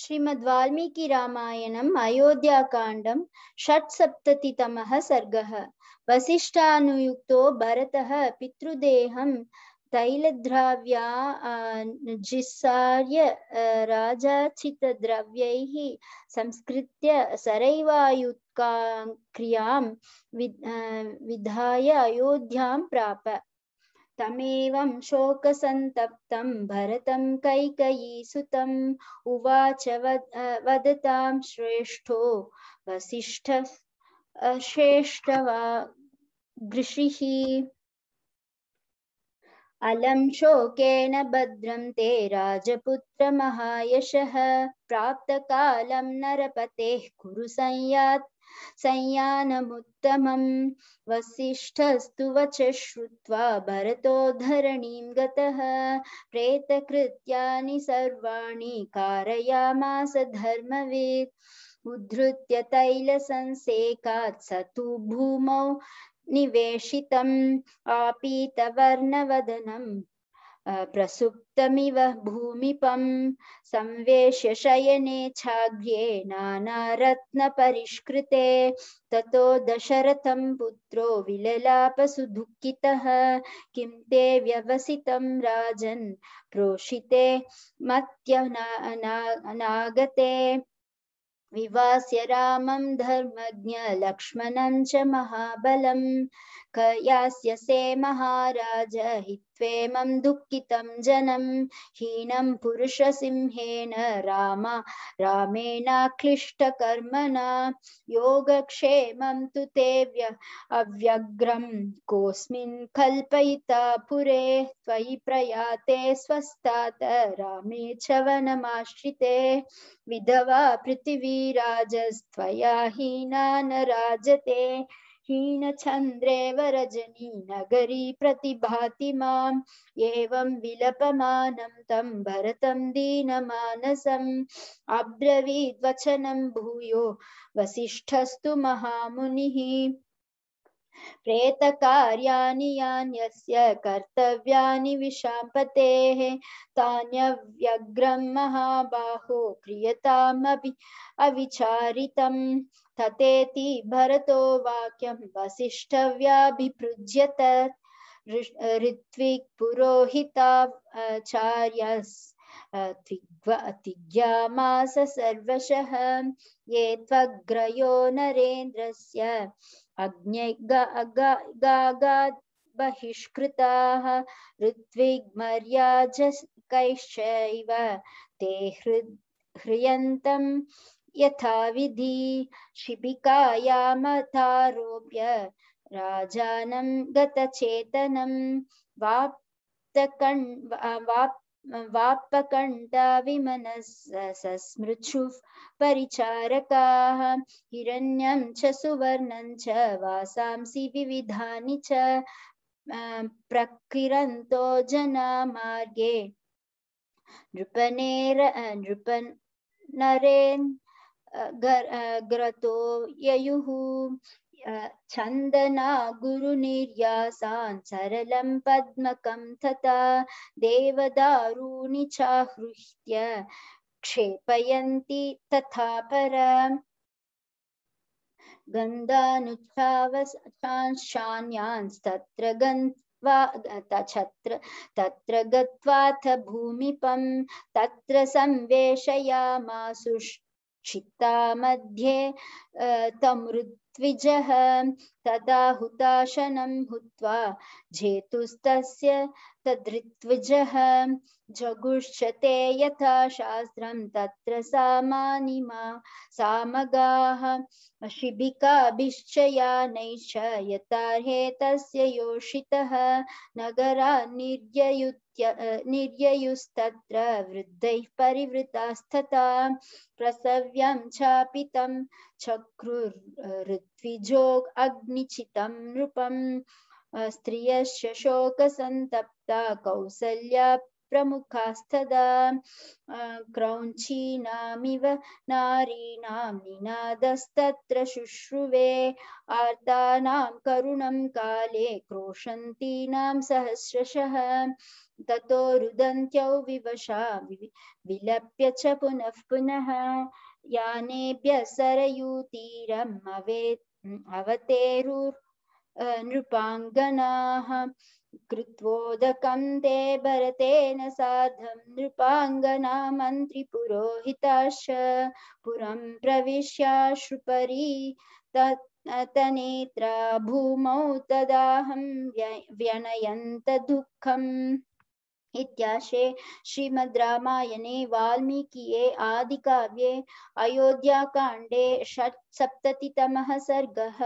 श्रीमद् वाल्मीकि रामायणम् अयोध्याकाण्डं षट्सप्ततितमः सर्गः वसिष्ठानुयुक्तो भरतः पितृदेहं तैलद्राव्या जिस्सार्य राजाचितद्रव्यैः संस्कृत्य सरैवायुत्काङ्क्रियां विधाय अयोध्यां प्राप तमेवं शोकसन्तप्तं भरतं कैकयीसुतम् उवाच वद वदतां श्रेष्ठो वसिष्ठ श्रेष्ठवा गृषिः अलं शोकेन भद्रं ते राजपुत्रमहायशः प्राप्तकालं नरपतेः कुरु संयात् संयानमुत्तमं वसिष्ठस्तु वच श्रुत्वा भरतो धरणीं गतः प्रेतकृत्यानि सर्वाणि कारयामास धर्मवित् उद्धृत्य तैलसंसेकात् स तु भूमौ निवेशितम् आपीतवर्णवदनं प्रसुप्तमिव भूमिपं संवेश शयने छाघ्ये नानारत्नपरिष्कृते ततो दशरथं पुत्रो विललाप विललापसुदुःखितः किं ते व्यवसितं राजन् प्रोषिते मत्यनागते ना, विवास्य रामं धर्मज्ञलक्ष्मणं च महाबलं कयास्य से महाराज हित त्वेमं दुःखितं जनं हीनं पुरुषसिंहेन राम रामेणाक्लिष्टकर्मणा योगक्षेमं तु ते व्य अव्यग्रं कोऽस्मिन् कल्पयिता पुरे त्वयि प्रयाते स्वस्तात् रामे च वनमाश्रिते विधवा पृथिवीराजस्त्वया हीना न राजते हीनछन्द्रेव रजनी नगरी प्रतिभाति माम् एवं विलपमानं तं भरतं दीनमानसम् अब्रवीद्वचनं भूयो वसिष्ठस्तु महामुनिः प्रेत यान्यस्य कर्तव्यानि विशाम्पतेः तान्यव्यग्रं महाबाहो क्रियतामपि अविचारितं ततेति भरतो वाक्यं वसिष्ठव्याभिपृज्यत ऋत्विक् अतिज्ञामास सर्वशः ये त्वग्रयो नरेन्द्रस्य अग्न्यगागात् बहिष्कृताः ऋत्विग्मर्याजकैश्चैव ते हृ यथाविधि राजानं गतचेतनं वाप्तकण् वाप्पकण्ठा विमनसस्मृच्छुः परिचारकाः हिरण्यं च सुवर्णं च वासांसि विविधानि च प्रकिरन्तो जना मार्गे नृपनेर नृपनरेन् ग्रतो ययुः छन्दना गुरुनिर्यासान् सरलं पद्मकं तथा देवदारूणि चाहृत्य क्षेपयन्ति तथा परम् गन्धानुच्छावशान्यांस्तत्र गन् छत्र तत्र गत्वाथ भूमिपं तत्र संवेशयामासुश्चित्ता मध्ये तमृद् ज तदा हुताशनं हुत्वा जेतुस्तस्य तदृत्विजः जगुश्चते यथा शास्त्रं तत्र सामानिमा सामगाः शिबिकाभिश्च यानैश्च यतार्हेतस्य योषितः नगरा निर्ययुत्य निर्ययुस्तत्र वृद्धैः परिवृतास्तथा प्रसव्यं चापि चक्रुर्ऋत्विजोग् नृपम नृपं शोक शोकसन्तप्ता कौसल्या प्रमुखास्तदा क्रौञ्चीनामिव नारीणां निनादस्तत्र शुश्रुवे आर्तानां करुणं काले क्रोशन्तीनां सहस्रशः ततो रुदन्त्यौ विवशा विलप्य च पुनः पुनः यानेभ्य सरयूतीरम् अवेत् नृपांगना नृपाङ्गनाः कृत्वोदकं ते भरतेन साधं नृपाङ्गना मन्त्रिपुरोहिताश्च पुरं प्रविश्याश्रुपरी तनेत्रा भूमौ तदाहं व्यनयत दुखम इत्याशे श्रीमद् रामायणे वाल्मीकिये आदिकाव्ये अयोध्याकाण्डे षट्सप्ततितमः सर्गः